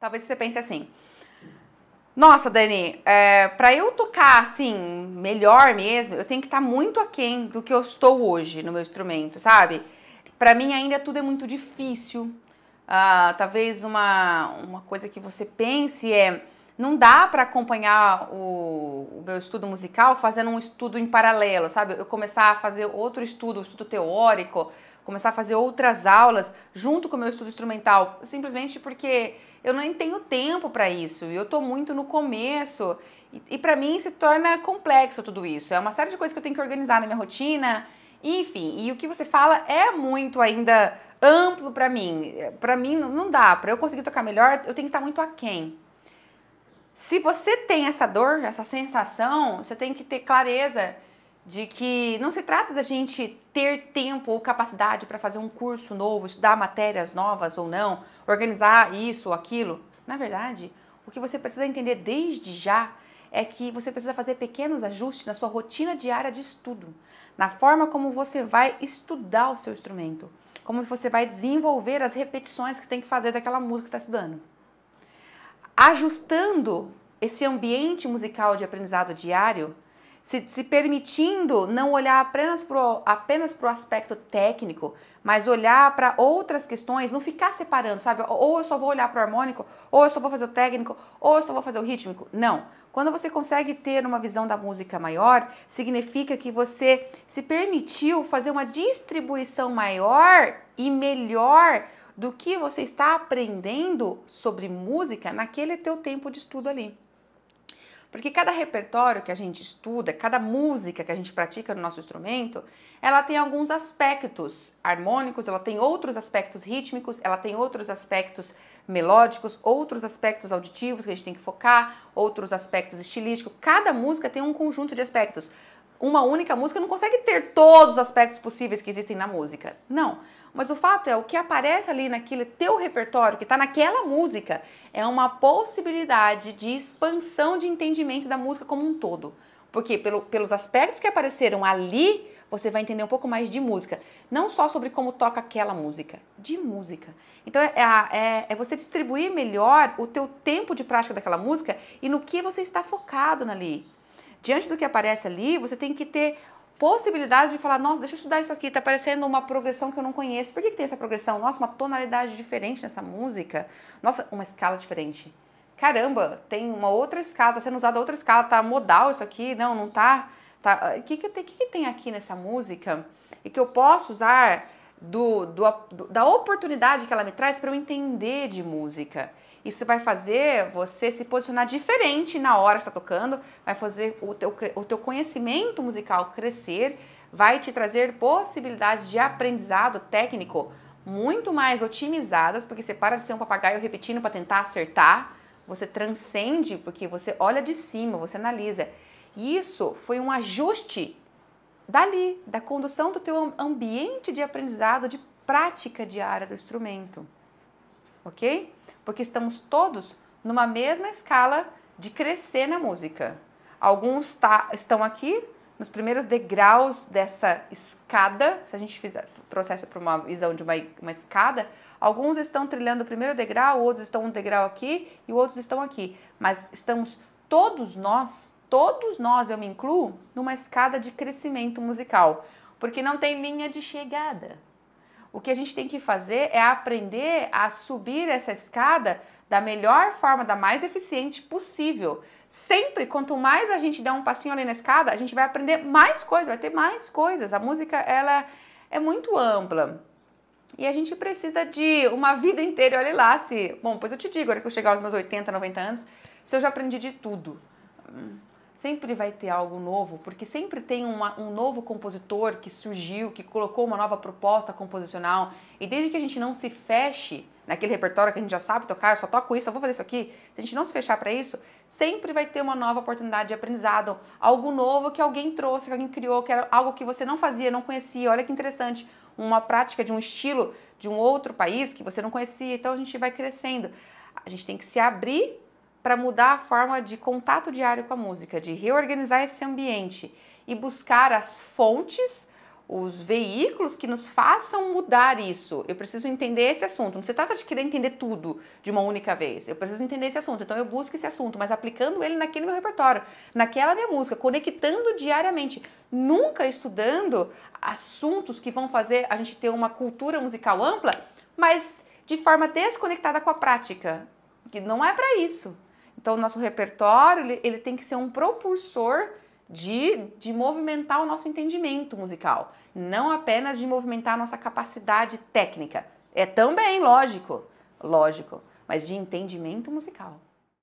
Talvez você pense assim. Nossa, Dani, é, para eu tocar assim, melhor mesmo, eu tenho que estar tá muito aquém do que eu estou hoje no meu instrumento, sabe? Para mim ainda tudo é muito difícil. Ah, talvez uma, uma coisa que você pense é não dá para acompanhar o, o, meu estudo musical fazendo um estudo em paralelo, sabe? Eu começar a fazer outro estudo, um estudo teórico, começar a fazer outras aulas junto com o meu estudo instrumental, simplesmente porque eu nem tenho tempo para isso, eu estou muito no começo. E, e para mim se torna complexo tudo isso. É uma série de coisas que eu tenho que organizar na minha rotina, enfim. E o que você fala é muito ainda amplo para mim. Para mim não dá, para eu conseguir tocar melhor, eu tenho que estar muito aquém. Se você tem essa dor, essa sensação, você tem que ter clareza de que não se trata da gente ter tempo ou capacidade para fazer um curso novo, estudar matérias novas ou não, organizar isso ou aquilo. Na verdade, o que você precisa entender desde já é que você precisa fazer pequenos ajustes na sua rotina diária de estudo, na forma como você vai estudar o seu instrumento, como você vai desenvolver as repetições que tem que fazer daquela música que está estudando. Ajustando esse ambiente musical de aprendizado diário, se, se permitindo não olhar apenas para apenas o aspecto técnico, mas olhar para outras questões, não ficar separando, sabe? Ou eu só vou olhar para o harmônico, ou eu só vou fazer o técnico, ou eu só vou fazer o rítmico. Não. Quando você consegue ter uma visão da música maior, significa que você se permitiu fazer uma distribuição maior e melhor do que você está aprendendo sobre música naquele teu tempo de estudo ali. Porque cada repertório que a gente estuda, cada música que a gente pratica no nosso instrumento, ela tem alguns aspectos harmônicos, ela tem outros aspectos rítmicos, ela tem outros aspectos melódicos, outros aspectos auditivos que a gente tem que focar, outros aspectos estilísticos. Cada música tem um conjunto de aspectos uma única música não consegue ter todos os aspectos possíveis que existem na música. Não. Mas o fato é, o que aparece ali naquele teu repertório, que está naquela música, é uma possibilidade de expansão de entendimento da música como um todo. Porque pelo, pelos aspectos que apareceram ali, você vai entender um pouco mais de música. Não só sobre como toca aquela música, de música. Então é, é, é você distribuir melhor o teu tempo de prática daquela música e no que você está focado ali diante do que aparece ali, você tem que ter possibilidade de falar, nossa, deixa eu estudar isso aqui, está parecendo uma progressão que eu não conheço. Por que, que tem essa progressão? Nossa, uma tonalidade diferente nessa música. Nossa, uma escala diferente. Caramba, tem uma outra escala, tá sendo usada outra escala, tá modal isso aqui, não, não tá. tá. O ah, que que, que, que tem aqui nessa música? E que eu posso usar do, do, da oportunidade que ela me traz para eu entender de música. Isso vai fazer você se posicionar diferente na hora que está tocando, vai fazer o teu, o teu conhecimento musical crescer, vai te trazer possibilidades de aprendizado técnico muito mais otimizadas, porque você para de ser um papagaio repetindo para tentar acertar, você transcende, porque você olha de cima, você analisa. Isso foi um ajuste dali, da condução do teu ambiente de aprendizado, de prática diária do instrumento. OK? Porque estamos todos numa mesma escala de crescer na música. Alguns tá, estão aqui nos primeiros degraus dessa escada, se a gente fizer, trouxer para uma visão de uma, uma escada, alguns estão trilhando o primeiro degrau, outros estão um degrau aqui e outros estão aqui. Mas estamos todos nós todos nós, eu me incluo, numa escada de crescimento musical, porque não tem linha de chegada. O que a gente tem que fazer é aprender a subir essa escada da melhor forma, da mais eficiente possível. Sempre, quanto mais a gente der um passinho ali na escada, a gente vai aprender mais coisas, vai ter mais coisas. A música, ela é muito ampla. E a gente precisa de uma vida inteira, olha lá, se... Bom, pois eu te digo, a hora que eu chegar aos meus 80, 90 anos, se eu já aprendi de tudo. Sempre vai ter algo novo, porque sempre tem uma, um novo compositor que surgiu, que colocou uma nova proposta composicional. E desde que a gente não se feche naquele repertório que a gente já sabe tocar, ah, eu só toco isso, eu vou fazer isso aqui. Se a gente não se fechar para isso, sempre vai ter uma nova oportunidade de aprendizado, algo novo que alguém trouxe, que alguém criou, que era algo que você não fazia, não conhecia. Olha que interessante, uma prática de um estilo de um outro país que você não conhecia. Então a gente vai crescendo. A gente tem que se abrir para mudar a forma de contato diário com a música, de reorganizar esse ambiente e buscar as fontes, os veículos que nos façam mudar isso. Eu preciso entender esse assunto. Não se trata de querer entender tudo de uma única vez. Eu preciso entender esse assunto. Então eu busco esse assunto, mas aplicando ele naquele meu repertório, naquela minha música, conectando diariamente, nunca estudando assuntos que vão fazer a gente ter uma cultura musical ampla, mas de forma desconectada com a prática, que não é para isso. Então, o nosso repertório ele, ele tem que ser um propulsor de, de movimentar o nosso entendimento musical, não apenas de movimentar a nossa capacidade técnica. É também, lógico, lógico, mas de entendimento musical.